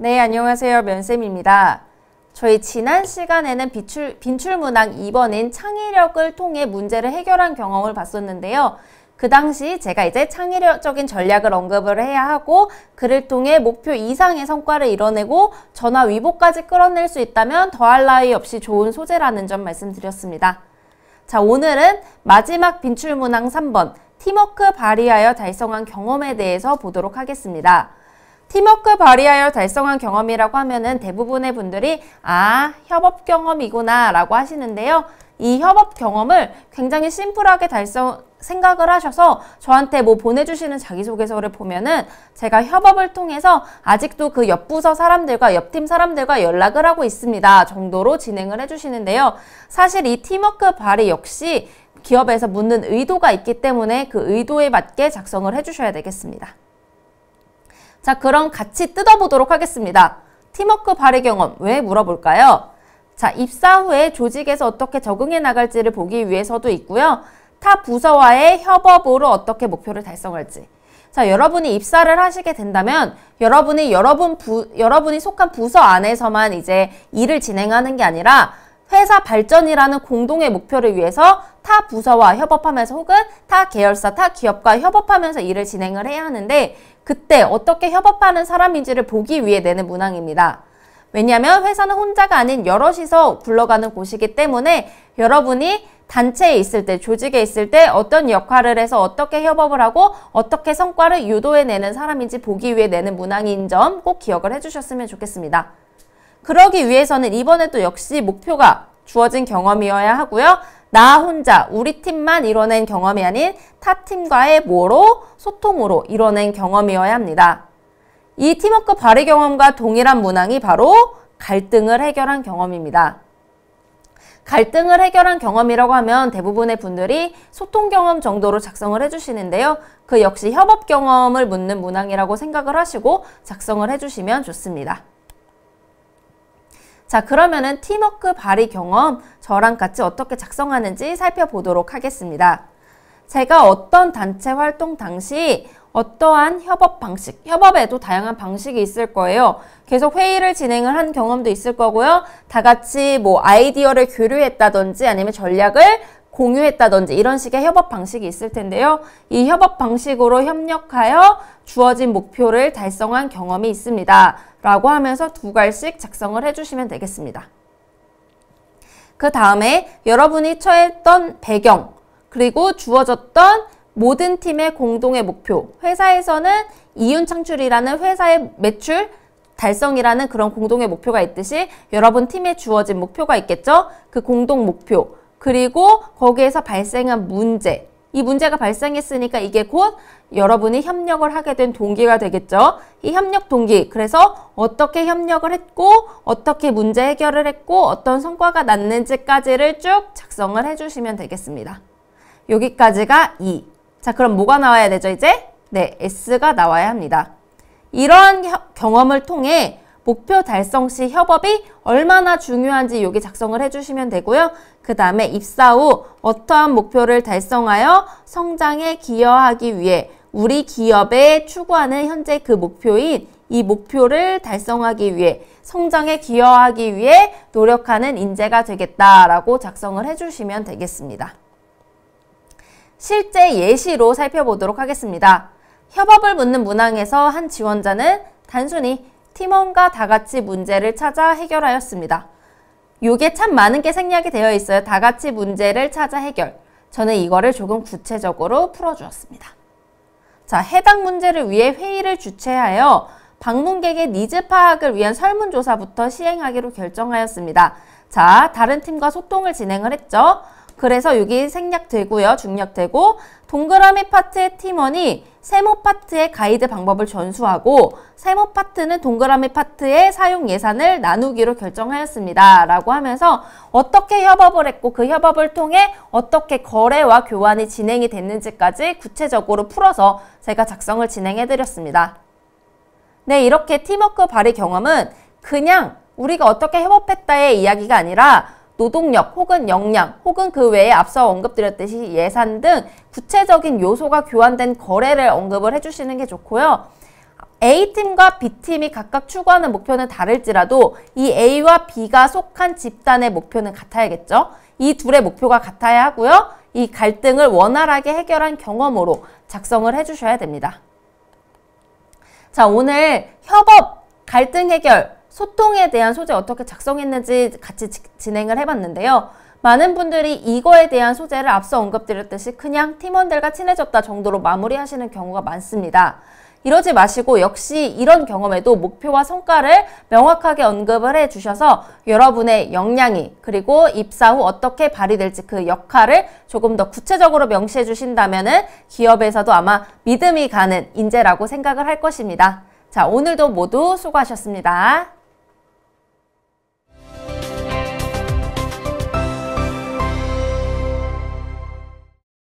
네, 안녕하세요. 면쌤입니다. 저희 지난 시간에는 비출, 빈출문항 2번인 창의력을 통해 문제를 해결한 경험을 봤었는데요. 그 당시 제가 이제 창의력적인 전략을 언급을 해야 하고 그를 통해 목표 이상의 성과를 이뤄내고 전화 위복까지 끌어낼 수 있다면 더할 나위 없이 좋은 소재라는 점 말씀드렸습니다. 자, 오늘은 마지막 빈출문항 3번 팀워크 발휘하여 달성한 경험에 대해서 보도록 하겠습니다. 팀워크 발휘하여 달성한 경험이라고 하면은 대부분의 분들이 아, 협업 경험이구나 라고 하시는데요. 이 협업 경험을 굉장히 심플하게 달성, 생각을 하셔서 저한테 뭐 보내주시는 자기소개서를 보면은 제가 협업을 통해서 아직도 그 옆부서 사람들과 옆팀 사람들과 연락을 하고 있습니다 정도로 진행을 해주시는데요. 사실 이 팀워크 발휘 역시 기업에서 묻는 의도가 있기 때문에 그 의도에 맞게 작성을 해주셔야 되겠습니다. 자, 그럼 같이 뜯어보도록 하겠습니다. 팀워크 발휘 경험 왜 물어볼까요? 자, 입사 후에 조직에서 어떻게 적응해 나갈지를 보기 위해서도 있고요. 타 부서와의 협업으로 어떻게 목표를 달성할지. 자, 여러분이 입사를 하시게 된다면 여러분이 여러분 부, 여러분이 속한 부서 안에서만 이제 일을 진행하는 게 아니라 회사 발전이라는 공동의 목표를 위해서 타 부서와 협업하면서 혹은 타 계열사, 타 기업과 협업하면서 일을 진행을 해야 하는데 그때 어떻게 협업하는 사람인지를 보기 위해 내는 문항입니다. 왜냐하면 회사는 혼자가 아닌 여럿이서 굴러가는 곳이기 때문에 여러분이 단체에 있을 때, 조직에 있을 때 어떤 역할을 해서 어떻게 협업을 하고 어떻게 성과를 유도해내는 사람인지 보기 위해 내는 문항인 점 꼭 기억을 해주셨으면 좋겠습니다. 그러기 위해서는 이번에도 역시 목표가 주어진 경험이어야 하고요. 나 혼자 우리 팀만 이뤄낸 경험이 아닌 타 팀과의 뭐로 소통으로 이뤄낸 경험이어야 합니다. 이 팀워크 발휘 경험과 동일한 문항이 바로 갈등을 해결한 경험입니다. 갈등을 해결한 경험이라고 하면 대부분의 분들이 소통 경험 정도로 작성을 해주시는데요. 그 역시 협업 경험을 묻는 문항이라고 생각을 하시고 작성을 해주시면 좋습니다. 자 그러면은 팀워크 발휘 경험 저랑 같이 어떻게 작성하는지 살펴보도록 하겠습니다. 제가 어떤 단체 활동 당시 어떠한 협업 방식, 협업에도 다양한 방식이 있을 거예요. 계속 회의를 진행을 한 경험도 있을 거고요. 다 같이 뭐 아이디어를 교류했다든지 아니면 전략을 공유했다든지 이런 식의 협업 방식이 있을 텐데요. 이 협업 방식으로 협력하여 주어진 목표를 달성한 경험이 있습니다. 라고 하면서 두 갈씩 작성을 해주시면 되겠습니다. 그 다음에 여러분이 처했던 배경, 그리고 주어졌던 모든 팀의 공동의 목표, 회사에서는 이윤 창출이라는 회사의 매출, 달성이라는 그런 공동의 목표가 있듯이 여러분 팀에 주어진 목표가 있겠죠? 그 공동 목표, 그리고 거기에서 발생한 문제, 이 문제가 발생했으니까 이게 곧 여러분이 협력을 하게 된 동기가 되겠죠. 이 협력 동기. 그래서 어떻게 협력을 했고 어떻게 문제 해결을 했고 어떤 성과가 났는지까지를 쭉 작성을 해주시면 되겠습니다. 여기까지가 2. 자 그럼 뭐가 나와야 되죠 이제? 네 S가 나와야 합니다. 이런 경험을 통해 목표 달성 시 협업이 얼마나 중요한지 여기 작성을 해주시면 되고요. 그 다음에 입사 후 어떠한 목표를 달성하여 성장에 기여하기 위해 우리 기업에 추구하는 현재 그 목표인 이 목표를 달성하기 위해 성장에 기여하기 위해 노력하는 인재가 되겠다라고 작성을 해주시면 되겠습니다. 실제 예시로 살펴보도록 하겠습니다. 협업을 묻는 문항에서 한 지원자는 단순히 팀원과 다 같이 문제를 찾아 해결하였습니다. 요게 참 많은 게 생략이 되어 있어요. 다 같이 문제를 찾아 해결. 저는 이거를 조금 구체적으로 풀어주었습니다. 자, 해당 문제를 위해 회의를 주최하여 방문객의 니즈 파악을 위한 설문조사부터 시행하기로 결정하였습니다. 자, 다른 팀과 소통을 진행을 했죠. 그래서 여기 생략되고요. 중략되고 동그라미 파트의 팀원이 세모 파트의 가이드 방법을 전수하고 세모 파트는 동그라미 파트의 사용 예산을 나누기로 결정하였습니다. 라고 하면서 어떻게 협업을 했고 그 협업을 통해 어떻게 거래와 교환이 진행이 됐는지까지 구체적으로 풀어서 제가 작성을 진행해드렸습니다. 네, 이렇게 팀워크 발휘 경험은 그냥 우리가 어떻게 협업했다의 이야기가 아니라 노동력 혹은 역량 혹은 그 외에 앞서 언급드렸듯이 예산 등 구체적인 요소가 교환된 거래를 언급을 해주시는 게 좋고요. A팀과 B팀이 각각 추구하는 목표는 다를지라도 이 A와 B가 속한 집단의 목표는 같아야겠죠. 이 둘의 목표가 같아야 하고요. 이 갈등을 원활하게 해결한 경험으로 작성을 해주셔야 됩니다. 자, 오늘 협업, 갈등 해결, 소통에 대한 소재 어떻게 작성했는지 같이 지, 진행을 해봤는데요. 많은 분들이 이거에 대한 소재를 앞서 언급드렸듯이 그냥 팀원들과 친해졌다 정도로 마무리하시는 경우가 많습니다. 이러지 마시고 역시 이런 경험에도 목표와 성과를 명확하게 언급을 해 주셔서 여러분의 역량이 그리고 입사 후 어떻게 발휘될지 그 역할을 조금 더 구체적으로 명시해 주신다면 기업에서도 아마 믿음이 가는 인재라고 생각을 할 것입니다. 자, 오늘도 모두 수고하셨습니다.